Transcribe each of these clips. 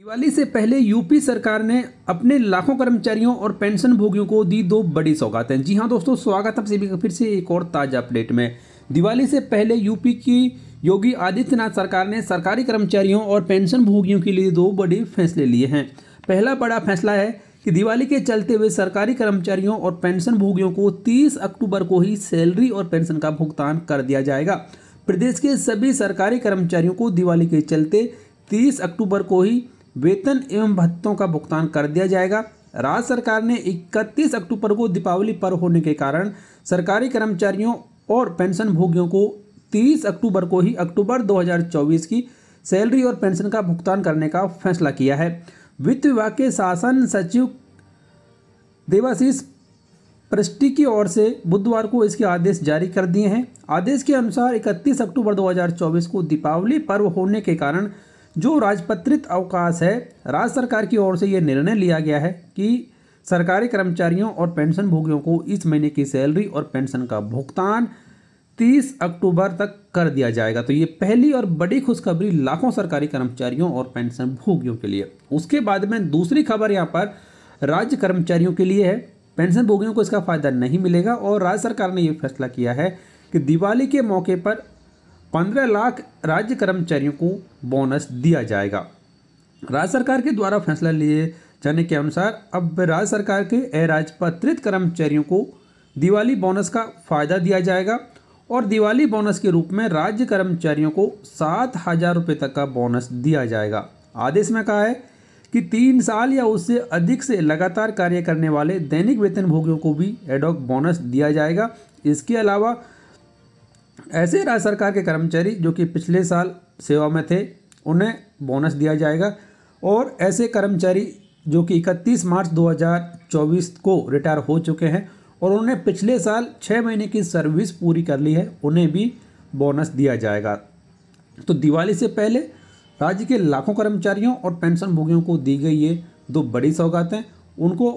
दिवाली से पहले यूपी सरकार ने अपने लाखों कर्मचारियों और पेंशन भोगियों को दी दो बड़ी सौगातें जी हाँ दोस्तों स्वागत है सभी का फिर से एक और ताज़ा अपडेट में दिवाली से पहले यूपी की योगी आदित्यनाथ सरकार ने सरकारी कर्मचारियों और पेंशन भोगियों के लिए दो बड़े फैसले लिए हैं पहला बड़ा फैसला है कि दिवाली के चलते हुए सरकारी कर्मचारियों और पेंशन भोगियों को तीस अक्टूबर को ही सैलरी और पेंशन का भुगतान कर दिया जाएगा प्रदेश के सभी सरकारी कर्मचारियों को दिवाली के चलते तीस अक्टूबर को ही वेतन एवं भत्तों का भुगतान कर दिया जाएगा राज्य सरकार ने 31 अक्टूबर को दीपावली पर्व होने के कारण सरकारी कर्मचारियों और पेंशन भोगियों को 30 अक्टूबर को ही अक्टूबर 2024 की सैलरी और पेंशन का भुगतान करने का फैसला किया है वित्त विभाग के शासन सचिव देवाशीष पृष्टि की ओर से बुधवार को इसके आदेश जारी कर दिए हैं आदेश के अनुसार 31 अक्टूबर 2024 को दीपावली पर्व होने के कारण जो राजपत्रित अवकाश है राज्य सरकार की ओर से ये निर्णय लिया गया है कि सरकारी कर्मचारियों और पेंशन भोगियों को इस महीने की सैलरी और पेंशन का भुगतान 30 अक्टूबर तक कर दिया जाएगा तो ये पहली और बड़ी खुशखबरी लाखों सरकारी कर्मचारियों और पेंशन भोगियों के लिए उसके बाद में दूसरी खबर यहाँ पर राज्य कर्मचारियों के लिए है पेंशन भोगियों को इसका फ़ायदा नहीं मिलेगा और राज्य सरकार ने ये फैसला किया है कि दिवाली के मौके पर पंद्रह लाख राज्य कर्मचारियों को बोनस दिया जाएगा राज्य सरकार के द्वारा फैसला लिए जाने के अनुसार अब राज्य सरकार के अराजपत्रित कर्मचारियों को दिवाली बोनस का फायदा दिया जाएगा और दिवाली बोनस के रूप में राज्य कर्मचारियों को सात हजार रुपये तक का बोनस दिया जाएगा आदेश में कहा है कि तीन साल या उससे अधिक से लगातार कार्य करने वाले दैनिक वेतनभोगियों को भी एडॉक बोनस दिया जाएगा इसके अलावा ऐसे राज्य सरकार के कर्मचारी जो कि पिछले साल सेवा में थे उन्हें बोनस दिया जाएगा और ऐसे कर्मचारी जो कि 31 मार्च 2024 को रिटायर हो चुके हैं और उन्होंने पिछले साल छः महीने की सर्विस पूरी कर ली है उन्हें भी बोनस दिया जाएगा तो दिवाली से पहले राज्य के लाखों कर्मचारियों और पेंशनभोगियों को दी गई ये दो बड़ी सौगातें उनको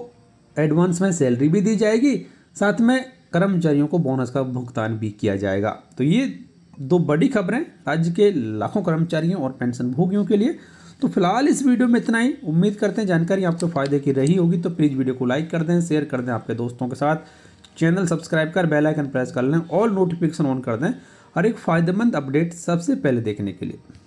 एडवांस में सैलरी भी दी जाएगी साथ में कर्मचारियों को बोनस का भुगतान भी किया जाएगा तो ये दो बड़ी खबरें राज्य के लाखों कर्मचारियों और पेंशनभोगियों के लिए तो फिलहाल इस वीडियो में इतना ही उम्मीद करते हैं जानकारी आपको फ़ायदे की रही होगी तो प्लीज़ वीडियो को लाइक कर दें शेयर कर दें आपके दोस्तों के साथ चैनल सब्सक्राइब कर बेल आइकन प्रेस कर लें ऑल नोटिफिकेशन ऑन कर दें हर एक फ़ायदेमंद अपडेट सबसे पहले देखने के लिए